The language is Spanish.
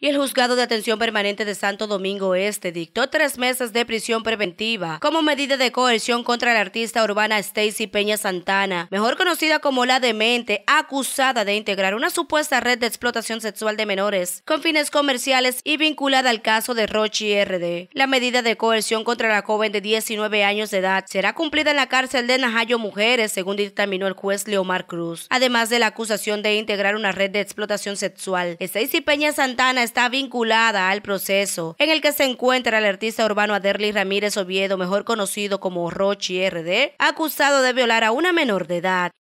y el juzgado de atención permanente de Santo Domingo Este dictó tres meses de prisión preventiva como medida de coerción contra la artista urbana Stacy Peña Santana, mejor conocida como la demente, acusada de integrar una supuesta red de explotación sexual de menores con fines comerciales y vinculada al caso de Rochi RD. La medida de coerción contra la joven de 19 años de edad será cumplida en la cárcel de Najayo Mujeres, según dictaminó el juez Leomar Cruz, además de la acusación de integrar una red de explotación sexual. Stacy Peña Santana está vinculada al proceso en el que se encuentra el artista urbano Aderly Ramírez Oviedo, mejor conocido como Rochi RD, acusado de violar a una menor de edad.